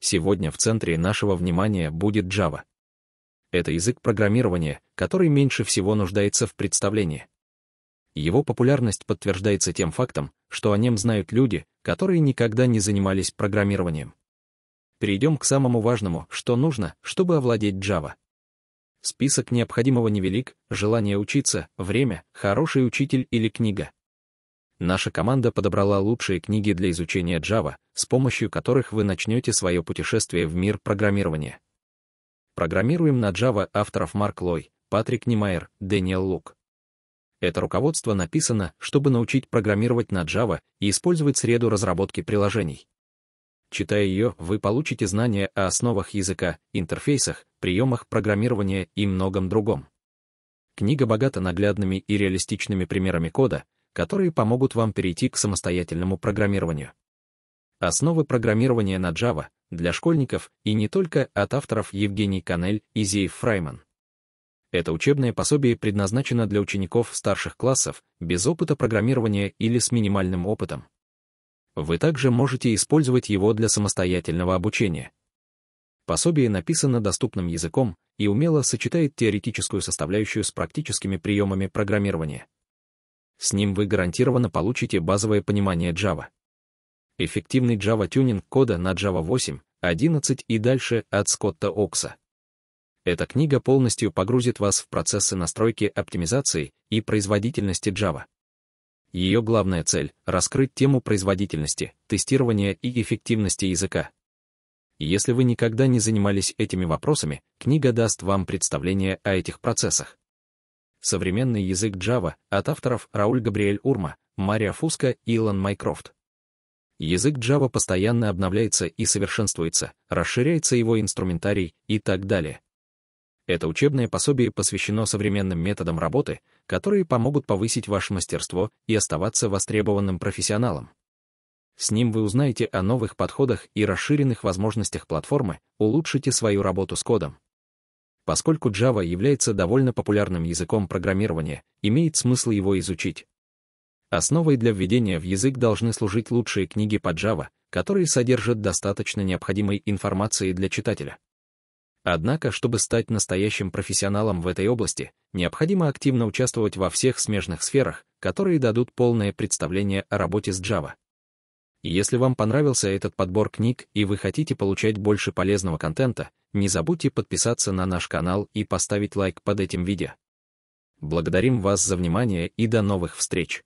Сегодня в центре нашего внимания будет Java. Это язык программирования, который меньше всего нуждается в представлении. Его популярность подтверждается тем фактом, что о нем знают люди, которые никогда не занимались программированием. Перейдем к самому важному, что нужно, чтобы овладеть Java. Список необходимого невелик, желание учиться, время, хороший учитель или книга. Наша команда подобрала лучшие книги для изучения Java, с помощью которых вы начнете свое путешествие в мир программирования. Программируем на Java авторов Марк Лой, Патрик Немайер, Дэниел Лук. Это руководство написано, чтобы научить программировать на Java и использовать среду разработки приложений. Читая ее, вы получите знания о основах языка, интерфейсах, приемах программирования и многом другом. Книга богата наглядными и реалистичными примерами кода, которые помогут вам перейти к самостоятельному программированию. Основы программирования на Java для школьников и не только от авторов Евгений Канель и Зейф Фрайман. Это учебное пособие предназначено для учеников старших классов без опыта программирования или с минимальным опытом. Вы также можете использовать его для самостоятельного обучения. Пособие написано доступным языком и умело сочетает теоретическую составляющую с практическими приемами программирования. С ним вы гарантированно получите базовое понимание Java. Эффективный Java тюнинг кода на Java 8, 11 и дальше от Скотта Окса. Эта книга полностью погрузит вас в процессы настройки оптимизации и производительности Java. Ее главная цель — раскрыть тему производительности, тестирования и эффективности языка. Если вы никогда не занимались этими вопросами, книга даст вам представление о этих процессах. Современный язык Java от авторов Рауль Габриэль Урма, Мария Фуска и Илон Майкрофт. Язык Java постоянно обновляется и совершенствуется, расширяется его инструментарий и так далее. Это учебное пособие посвящено современным методам работы, которые помогут повысить ваше мастерство и оставаться востребованным профессионалом. С ним вы узнаете о новых подходах и расширенных возможностях платформы, улучшите свою работу с кодом. Поскольку Java является довольно популярным языком программирования, имеет смысл его изучить. Основой для введения в язык должны служить лучшие книги по Java, которые содержат достаточно необходимой информации для читателя. Однако, чтобы стать настоящим профессионалом в этой области, необходимо активно участвовать во всех смежных сферах, которые дадут полное представление о работе с Java. Если вам понравился этот подбор книг и вы хотите получать больше полезного контента, не забудьте подписаться на наш канал и поставить лайк под этим видео. Благодарим вас за внимание и до новых встреч!